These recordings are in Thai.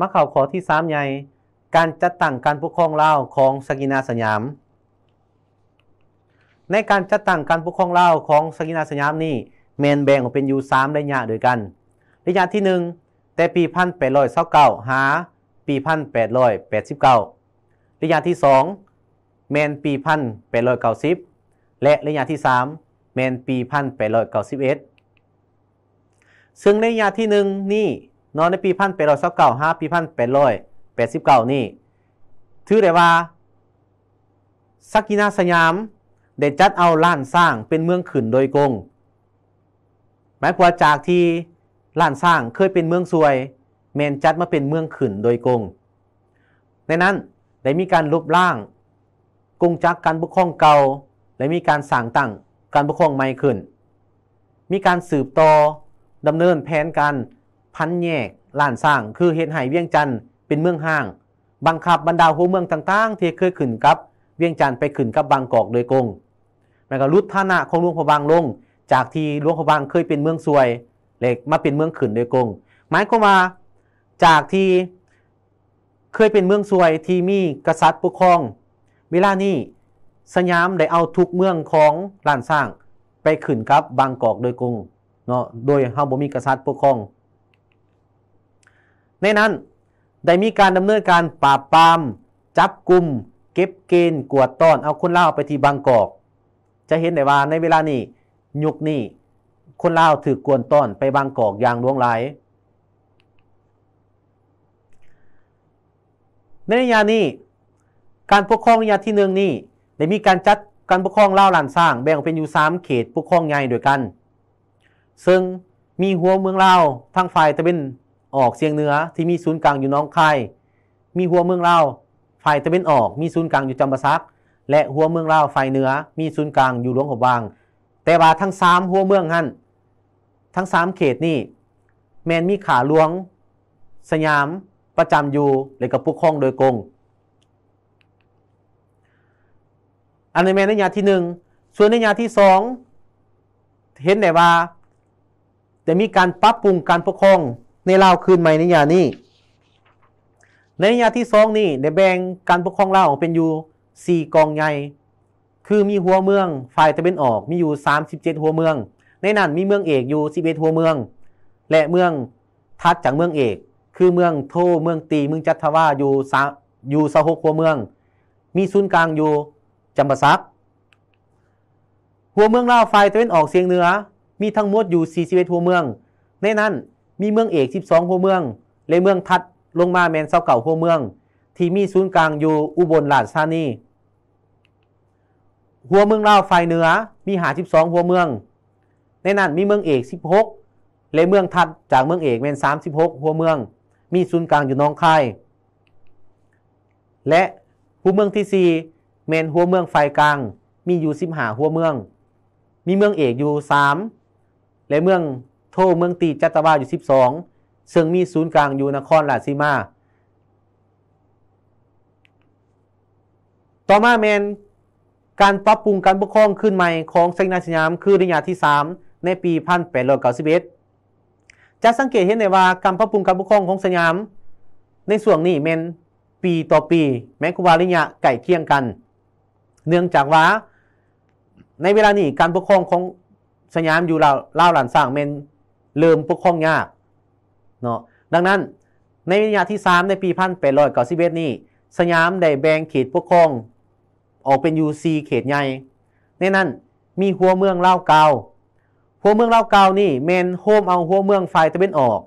มาเข่าขอที่สามใหญ่ การจัดตั้งการปกครองลาวของสกินาสยาม ในการจัดตั้งการปกครองลาวของสกินาสยามนี่แมนแบ่งออกเป็นอยู่สามระยะด้วยกัน ระยะที่หนึ่งแต่ปีพันแปดร้อยเศร้าเก้าหาปีพันแปดร้อยแปดสิบเก้าระยะที่สองแมนปีพันแปดร้อยเก้าสิบและระยะที่สามแมนปีพันแปดร้อยเก้าสิบเอ็ดซึ่งระยะที่หนึ่งนี่นอนในปีพันแปดร้อยสิบเก้าห้าปีพันแปดร้อยแปดสิบเก้านี่ถือได้ว่าสักกินาสยาม ได้จัดเอาล้านสร้างเป็นเมืองขืนโดยกงหมายความจากที่ล้านสร้างเคยเป็นเมืองซวยเมนจัดมาเป็นเมืองขืนโดยกงในนั้นได้มีการลบล้างกงจักการปกครองเก่า และมีการสร้างตั้งการปกครองใหม่ขึ้นมีการสืบต่อดำเนินแผนการพันแยก ล้านสร้าง คือเฮ็ดให้เวียงจันทร์เป็นเมืองห้าง บังคับบรรดาหัวเมืองต่างๆที่เคยขึ้นกับเวียงจันทร์ไปขึ้นกับบางกอกโดยกงแล้วก็ลดฐานะของหลวงพะบางลง จากที่หลวงพะบางเคยเป็นเมืองสวยเหล็กมาเป็นเมืองขึ้นโดยกงหมายความว่าจากที่เคยเป็นเมืองสวยที่มีกษัตริย์ปกครองเวลานี้สยามได้เอาทุกเมืองของล้านสร้างไปขึ้นกับบางกอกโดยกงเนาะโดยเฮาบ่มีกษัตริย์ปกครองในนั้นได้มีการดำเนินการปราบปราม จับกลุ่มเก็บเกณฑ์กวดต้อนเอาคนลาวไปที่บางกอกจะเห็นได้ว่าในเวลานี้ยุคนี้คนลาวถือกวนต้อนไปบางกอกอย่างลลวงหลายในยานี้ การปกครองนยาที่หนึ่งนี้ ได้มีการจัดการปกครองลาวลานสร้าง แบ่งเป็นอยู่3เขตปกครองใหญ่ด้วยกัน ซึ่งมีหัวเมืองลาวทางฝ่ายตะวันออกเสียงเหนือที่มีศูนย์กลางอยู่น้องคายมีหัวเมืองเล่าฝ่ายตะวันออก มีศูนย์กลางอยู่จำปาสักและหัวเมืองเล่าฝ่ายเหนือ มีศูนย์กลางอยู่หลวงหัวบาง แต่ว่าทั้งสามหัวเมืองหั่นทั้งสามเขตนี่แมนมีขาหลวง สยามประจำอยู่และกับปกครองโดยกงอันนี้แมนในยาที่หนึ่งส่วนในยาที่สองเห็นได้ว่า แต่มีการปรับปรุงการปกครองในล่าขคืนใหม่ในยานี้ ในยาที่สองนี่ในแบ่งการปกครองลาวออกเป็นอยู่สี่กองใหญ่ คือมีหัวเมืองฝ่ายตะเบนออกมีอยู่ 37 หัวเมือง ในนั้นมีเมืองเอกอยู่11หัวเมือง และเมืองทัดจากเมืองเอก คือเมืองโทเมืองตีเมืองจัตวาอยู่สอยู่สหกหัวเมือง มีศูนย์กลางอยู่จำปาซักหัวเมืองลาวฝ่ายตะเวนออกเสียงเหนือมีทั้งหมดอยู่41หัวเมือง ในนั้นมี เมืองเอก 12 หัวเมือง และ เมืองทัดลงมาแมนเซาเก่าหัวเมือง ที่มีศูนย์กลางอยู่อุบลราชธานี หัวเมืองลาว่าฟเหนือมีหา 12 หัวเมือง ในนั้นมีเมืองเอก 16 และ เมืองทัด จากเมืองเอกแมน36 หัวเมือง มีศูนย์กลางอยู่น้องคายและ หัวเมืองที่ 4 แมนหัวเมืองไฟกลางมีอยู่ 15หัวเมือง มีเมืองเอกอยู่ 3 และเมืองโทเมืองตีจัตวาอยู่ 12 ซึ่งมีศูนย์กลางอยู่นครราชสีมา ต่อมาแมนการปรับปรุงการปกครองขึ้นใหม่ของเซนาสยามคือริยาที่ 3 ในปี 1891จะสังเกตเห็นได้ว่าการปรับปรุงการปกครองของสยามในส่วนนี้แมนปีต่อปี แม้คุวาริยะใกล้เคียงกัน เนื่องจากว่า ในเวลานี้การปกครองของสยามอยู่ลาวลาหลานสร้างเมนลืมปกครองยาก เนาะดังนั้นในวิญญาที่3ในปีพันแปดร้อยเก้าสิบเอ็ดนี่สยามได้แบ่งเขตปกครองออกเป็นยูซีเขตใหญ่ ในนั้นมีหัวเมืองเล่าเกาหัวเมืองเล่าเกานี่เมนโฮมเอาหัวเมืองฝ่ายตะเวนออก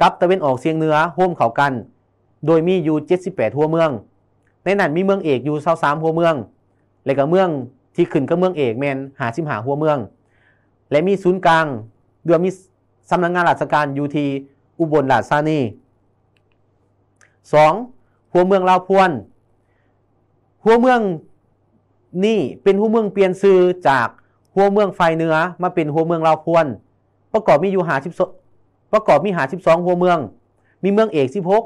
กับตะเวนออกเสียงเหนือโฮมเขากัน โดยมีอยู่78หัวเมือง ในนั้นมีเมืองเอกอยู่23หัวเมือง และก็เมืองที่ขึ้นก็เมืองเอกแมนหาสิมหาหัวเมือง และมีศูนย์กลางเดือมีสำนักงงานราชการยูทีอุบลราชธานี 2. หัวเมืองลาวพวน หัวเมืองนี่เป็นหัวเมืองเปลี่ยนซื้อจากหัวเมืองไฟเนื้อมาเป็นหัวเมืองลาวพวน ประกอบมีอยู่หาสิบประกอบมีหาสิบสองหัวเมือง มีเมืองเอกสิบหก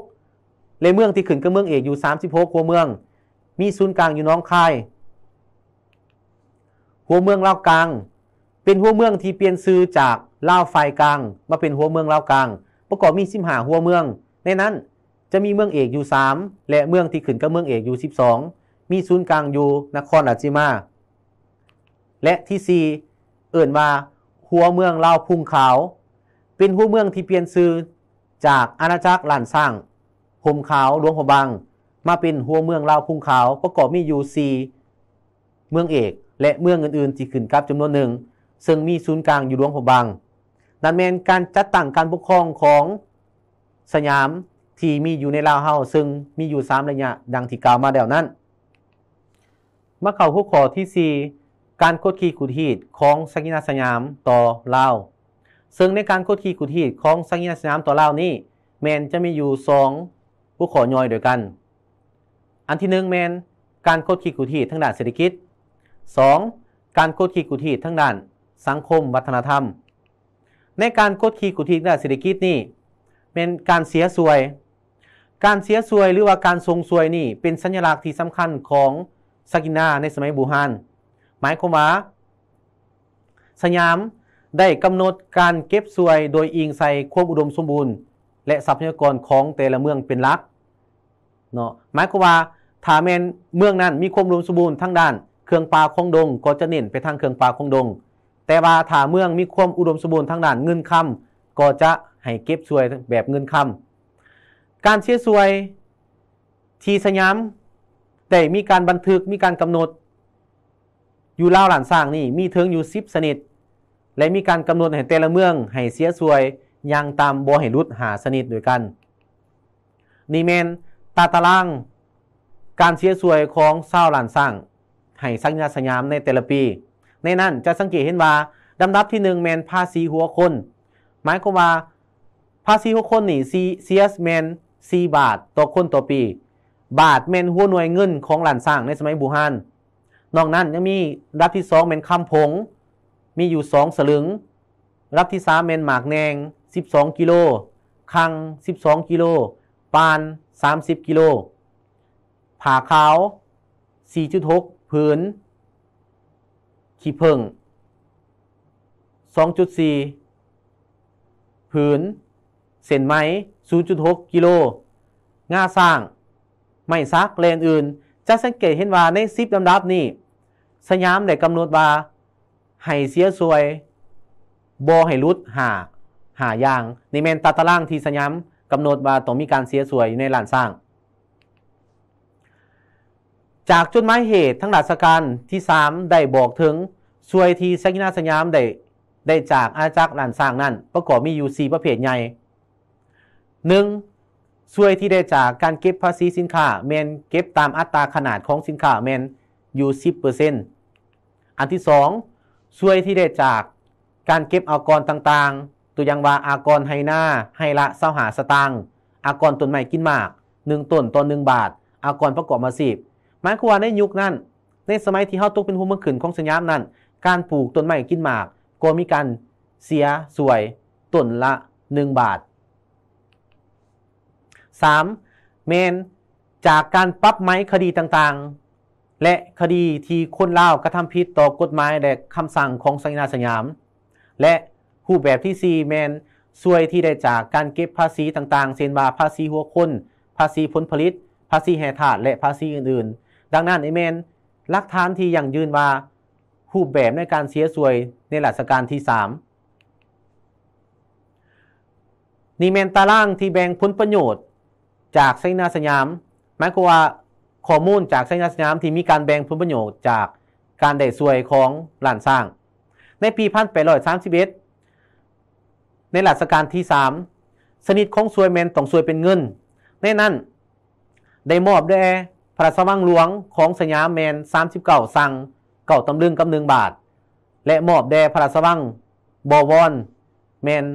เลยเมืองที่ขึ้นก็เมืองเอกอยู่สามสิบหกหัวเมือง มีศูนย์กลางอยู่น้องคาย หัวเมืองลาวกลาง เป็นหัวเมืองที่เปลี่ยนซื้อจากลาวฝ่ายกลางมาเป็นหัวเมืองลาวกลางประกอบมีสิบหาหัวเมือง ในนั้นจะมีเมืองเอกอยู่3และเมืองที่ขึ้นกับเมืองเอกอยู่ 12มีศูนย์กลางอยู่นครราชสีมาและที่4เอิ่นว่า หัวเมืองลาวพุงขาว เป็นหัวเมืองที่เปลี่ยนซื้อจากอาณาจักรหลานสร้างห่มขาวหลวงหบัง มาเป็นหัวเมืองลาวพุงขาว ประกอบมีอยู่4เมืองเอกและเมืองอื่น ๆ ที่ขึ้นกับจำนวนหนึ่งซึ่งมีศูนย์กลางอยู่หลวงหบังดันแมนการจัดตั้งการปกครองของสยามที่มีอยู่ในลาวเฮาซึ่งมีอยู่3ระยะดังที่กล่าวมาแล้วนั้นมาเข้าหัวข้อที่4 การกดขี่ขุดหีดของสกินาสยามต่อลาวซึ่งในการกดขี่ขุดหีดของสกินาสยามต่อลาวนี้แมนจะมีอยู่2หัวข้อย่อยด้วยกัน อันที่1แมน การกดขี่ขุดหีดทางด้านเศรษฐกิจ 2. การกดขี่ขุดหีดทางด้านสังคมวัฒนธรรมในการกดขี่กุทิกด้าเศรษฐกิจนี่เป็นการเสียสวย การเสียสวยหรือว่าการทรงสวยนี่เป็นสัญลักษณ์ที่สำคัญของสกินาในสมัยบูฮาน หมายความว่า สยามได้กำหนดการเก็บสวยโดยอิงใส่ควบอุดมสมบูรณ์ และทรัพยากรของแต่ละเมืองเป็นหลัก เนาะหมายความว่าถ้าแมนเมืองนั้นมีความุดมสมบูรณ์ทั้งด้านเครื่องปลาคงดงก็จะเน้นไปทางเครื่องปลาคงดงแต่ว่าถ้าเมืองมีความอุดมสมบูรณ์ทางด้านเงินคำก็จะให้เก็บสวยแบบเงินคำการเชื่อสวยทีสยามแต่มีการบันทึกมีการกำหนด อยู่ล่าวหลานสร้างนี่มีเถิงอยู่สิบสนิทและมีการกำหนดให้แต่ละเมืองให้เสียสวยยังตามบอให้รุดหาสนิทด้วยกันนี่แมนตาตาราง การเสียสวยของเศร้าหลานสร้างให้สัญญาสยามในแต่ละปีในนั้นจะสังเกตเห็นว่าลำดับที่1แมนภาษีหัวคน หมายความว่าภาษีหัวคนนี่ซีเซียสแมนซีบาท ต่อคนต่อปี บาทแมนหัวหน่วยเงินของหลานสร้างในสมัยบูฮานนอกนั้นยังมีรับที่สองแมนคำผงมีอยู่สองสลึงรับที่มแมนหมากแนง 12 กิโลคัง 12 กิโล ปาน 30 กิโล ผ่าขาว 4.6ผืนขี้ผึ้ง2.4 ผืน เส้นไม้0.6 กิโล ง่าสร้าง ไม่ซักเลนอื่น จะสังเกตเห็นว่าในซิปลำดับนี้ สยามได้กำหนดว่า ให้เสียสวย บอให้รุดหาหายาง ในแมนตาตาล่างที่สยามกำหนดว่าต้องมีการเสียสวยในหลานสร้างจากจดหมายเหตุทั้งราชการที่3ได้บอกถึงสวยทีสกินาสยามได้ได้จากอาจักรหลานสร้างนั้นประกอบมีอยู่4ประเภทใหญ่ 1. สวยที่ได้จากการเก็บภาษีสินค้าแมนเก็บตามอัตราขนาดของสินค้าแมนอยู่10%อันที่2สวยที่ได้จากการเก็บอากรต่างๆ ตัวอย่างว่าอากรไฮนาไฮละเสาหาสตังอากรต้นไม้กินมาก 1ต้นต่อ1บาท อากรประกอบมาสิบหมายความว่าในยุคนั้น ในสมัยที่เฮาตกเป็นผู้เมืองขึ้นของสยามนั้น การปลูกต้นไม้กินหมากก็มีการเสียสวยต้นละ 1 บาท 3. เมนจากการปรับไม้คดีต่างๆ และคดีที่คนเล่ากระทาผิดต่อกฎหมายและคำสั่งของสัญญาสยาม และรูปแบบที่ 4 แมนสวยที่ได้จากการเก็บภาษีต่างๆ เช่นว่าภาษีหัวคน ภาษีผลผลิต ภาษีแห่ถาดและภาษีอื่นๆดังนั้นไอเมนลักฐานที่ยังยืนว่ารูปแบบในการเสียสวยในหลักสการที่สามนี่เมนตาล่างที่แบ่งผลประโยชน์จากไซนาสยามหมายความว่าข้อมูลจากไซนาสยามที่มีการแบ่งผลประโยชน์จากการได้สวยของหลานสร้าง ในปีพันแปดอสสามิบเอ็ดในหลักสการที่สามสนิทของสวยแมนต้องสวยเป็นเงินในนั้นได้มอบแด่พระสว่างหลวงของสยามแมน39 สั่งเก่าตำลึงกำหนึ่งบาท และมอบแด่พระสว่างบวรแมน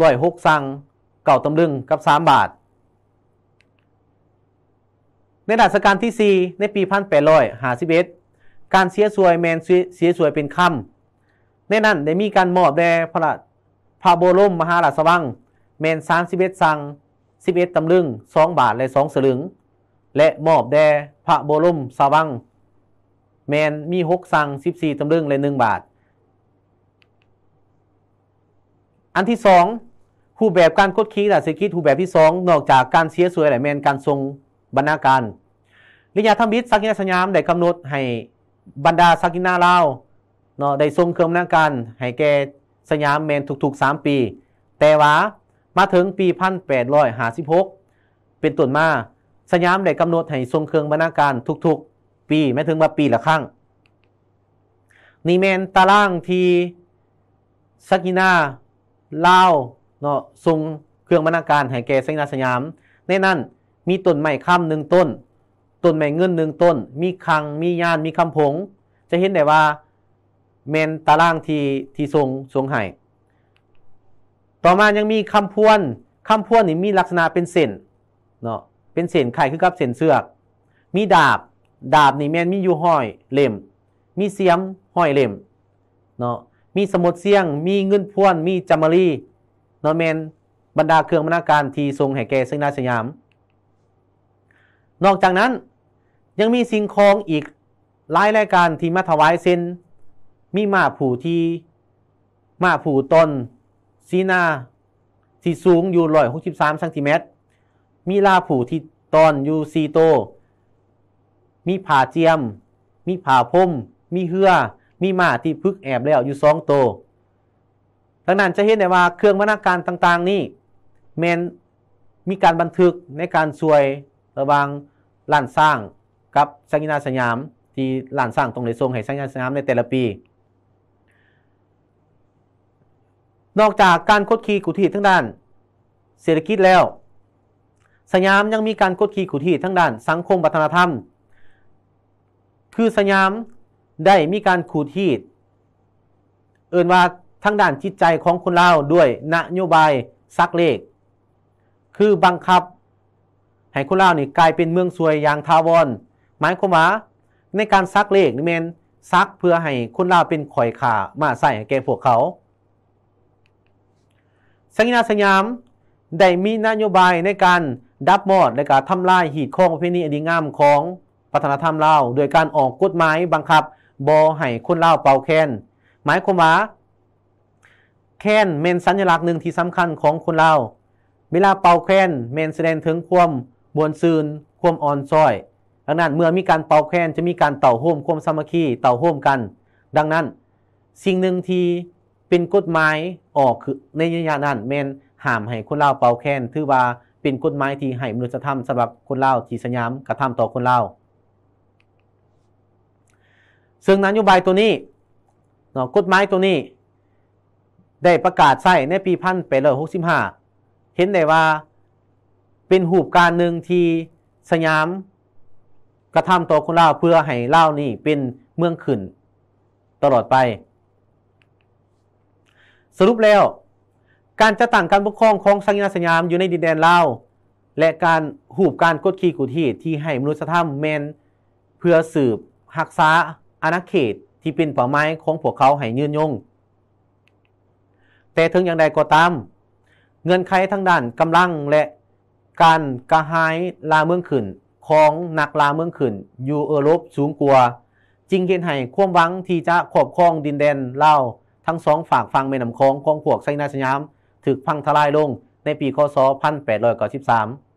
ร้อยหกสั่งเก่าตำลึงกับ 3 บาท ในรัชกาลที่ 4 ในปี1851การเสียสวยแมนเสียสวยเป็นคำในนั้น ได้มีการมอบแด่พระพระบรมมหาราชวัง แมน31สั่ง11ตำลึง 2 บาท และ 2สลึงและมอบแด่พระบรม สวัง แมนมีหกสังสิบสี่ตำลึงเลยหนึ่งบาท อันที่สองรูปแบบการคดคีและเศรษฐกิจรูปแบบที่สองนอกจากการเสียสวยแหละแมนการทรงบรรณาการ ลิยาธรรมบิดสักยินาสยามได้กำหนดให้บรรดาสักยินาลาวเนาะได้ทรงเครื่องบรรณาการให้แก่สยามแมนถูกๆมปี แต่ว่ามาถึงปีพันแปดร้อยหาิบหกเป็นต้นมาสยามได้กำหนดให้ทรงเครื่องบรรณาการทุกๆปีไม่ถึงว่าปีละครั้ง นี่แมนตารางที่สกินาเล่าเนาะทรงเครื่องบรรณาการให้แก่สยามนาสยามในนั้น มีต้นไม้ค้ำหนึ่งต้นต้นไม้เงินหนึ่งต้น มีคังมีย่านมีคำผง จะเห็นได้ว่าแมนตารางที่ที่ทรงทรงให้ต่อมายังมีคำพวนคำพวนนี่มีลักษณะเป็นเส้นเนาะเป็นเส้นไข่คือกับเส้นเสือก มีดาบ ดาบ นี่แม่นมีอยู่ห้อยเล่ม มีเสียมห้อยเล่มเนาะมีสมุดเสียง มีเงินพ่วน มีจามารีเนาะแมนบรรดาเครื่องบรรณาการทีทรงแห่แก่ซึ่งนาสยาม นอกจากนั้นยังมีสิ่งของอีกหลายรายการที่มาถวายเส้นมีมาผูที่มาผูตนซีนาสีสูงอยู่ร้อยหกสิบสามซนติเมตรมีลาผูที่ตอนอยู่ซีโต มีผ่าเจียม มีผ่าพมมีเหือ มีหมาที่พึกแอบแล้วอยู่สองโตดังนั้นจะเห็นได้ว่า เครื่องบรรณาการต่างๆนี่แมนมีการบันทึกในการช่วยระวังล้านสร้างกับสัญญาสยามที่ล้านสร้างตรงในทรงให้สัญญาสยามในแต่ละปี นอกจากการคดคีกุฏิทั้งด้าน เศรษฐกิจแล้วสยามยังมีการกดขี่ขู่ที่ทั้งด้านสังคมวัฒนธรรม คือสยามได้มีการขู่ที่เอื่นว่าทั้งด้านจิตใจของคนลาวด้วยนโยบายซักเลขคือบังคับให้คนลาวนี่กลายเป็นเมืองสวยอย่างทาวรหมายความว่าในการซักเลขนี่เมนซักเพื่อให้คนลาวเป็นข่อยขามาใส่แก่พวกเขาสังนาสยามได้มีนโยบายในการดับมอดและการทำลายหีดข้องปรนเพณีอดีงามของพัฒนธรรมลาวโดยการออกกฎหมายบังคับบอให้คนลาวเป่าแคนหมายความว่าแคนเมนสัญลักษณ์หนึ่งที่สำคัญของคนลาวเวลาเป่าแคนเมนแสดงถึงความบวนซืนความอ่อนซ้อยดังนั้นเมื่อมีการเป่าแคนจะมีการเต่าหฮมความสามัคคีเต่าหฮมกัน ดังนั้นสิ่งหนึ่งที่เป็นกฎหมายออกคือในยานั้นเมนห้ามให้คนลาวเป่าแคนถือว่าเป็นกฎหมายที่ให้มนุษยธรรมสำหรับคนลาวที่สยามกระทำต่อคนลาวซึ่งนโยบายตัวนี้เนาะกฎหมายตัวนี้ ได้ประกาศใช้ในปีพันแปรหกสิบห้า เห็นได้ว่าเป็นหูปการหนึ่งที่สยามกระทำต่อคนลาวเพื่อให้ลาวนี่เป็นเมืองขึ้นตลอดไป สรุปแล้วการจัดตั้งการปกครองของสังญาสยามอยู่ในดินแดนลาวและการหูบการกดขี่กุฏีที่ให้มนุษยธรรมแมนเพื่อสืบหักษาอาณาเขตที่เป็นป่าไม้ของพวกเขาให้ยืนยง แต่ถึงอย่างใดก็ตาม เงื่อนไขทางด้านกำลังและการกระหายลาเมืองขืนของนักลาเมืองขืนอยู่เอรบสูงกว่าจึงเห็นให้ควบมวังที่จะครอบครองดินแดนเล่าทั้งสองฝากฟังแม่น้ำคองของพวกไซนาสยามถูกพังทลายลงในปีคศ 1893